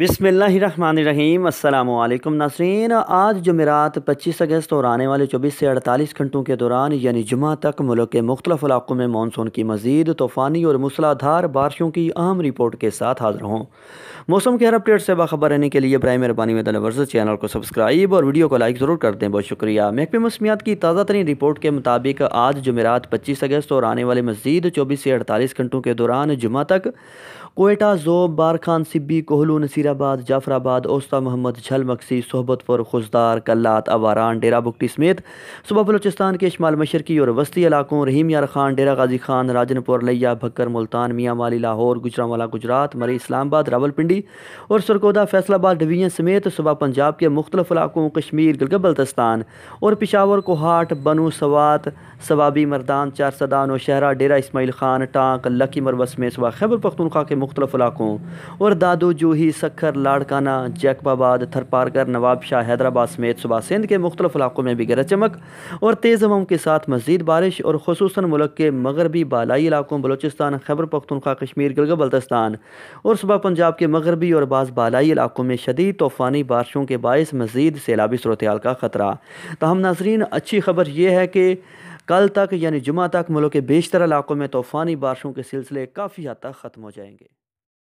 बिसमीम अल्लाम नासरीन आज जमेरात पच्चीस अगस्त और आने वाले चौबीस से अड़तालीस घंटों के दौरान यानी जुमा तक मुल्क के मुख्तलिफ इलाकों में मानसून की मजीद तूफ़ानी और मूसलाधार बारिशों की अहम रिपोर्ट के साथ हाजिर हों मौसम के हर अपडेट से बाखबर रहने के लिए बर मेहरबानी में वर्ज चैनल को सब्सक्राइब और वीडियो को लाइक ज़रूर कर दें बहुत शुक्रिया महकमे मौसमियात की ताज़ा तरीन रिपोर्ट के मुताबिक आज जमेरात पच्चीस अगस्त और आने वाले मजीद चौबीस से अड़तालीस घंटों के दौरान जुमा तक कोयटा जोब बारखान सिब्बी कोहलू नसीराबाद जाफराबाद ओस्ता मोहम्मद मक्सी सोहबतपुर खुशदार कल्लात अवारान डेरा बुकटी समेत सुबह बलोचिस्तान के शमाल मशरकी और वस्ती इलाकों रहीम यार खान डेरा गाजी खान राजनपुर लैया भक्कर मुल्तान मियाँ माली लाहौर गुजरावाला गुजरात मरी इस्लामाबाद रावलपिंडी हुई और सरकोदा फैसलाबाद डिवीजन समेत सुबह पंजाब के मुख्तलिफ इलाकों कश्मीर गिलगित बल्तिस्तान और पिशावर कोहाट बनू सवात सवाबी मरदान चार सदान और शहरा डेरा इसमाइल खान टांक लकी मरबस में सुबह खैबर पख्तूनखा के मुख्तलिफ इलाकों और दादू जूही सखर लाड़काना जैकबाबाद थरपारकर नवाब शाह हैदराबाद समेत सुबह सिंध के मुख्तलिफ इलाकों में भी गरज चमक और तेज़ हवाओं के साथ मजीद बारिश और खसूस मुल्क के मगरबी बालाई इलाकों बलोचिस्तान खैबर पख्तूनखा कश्मीर गिलगित बल्तिस्तान और सुबह पंजाब के मगर मगरबी और बाज़ बालाई इलाकों में शदीद तूफ़ानी बारिशों के बायस मज़ीद सैलाबी सूरत का ख़तरा तहम नाजरीन अच्छी खबर यह है कि कल तक यानी जुमा तक मुल्क के बेशतर इलाकों में तूफ़ानी बारिशों के सिलसिले काफ़ी हद तक ख़त्म हो जाएंगे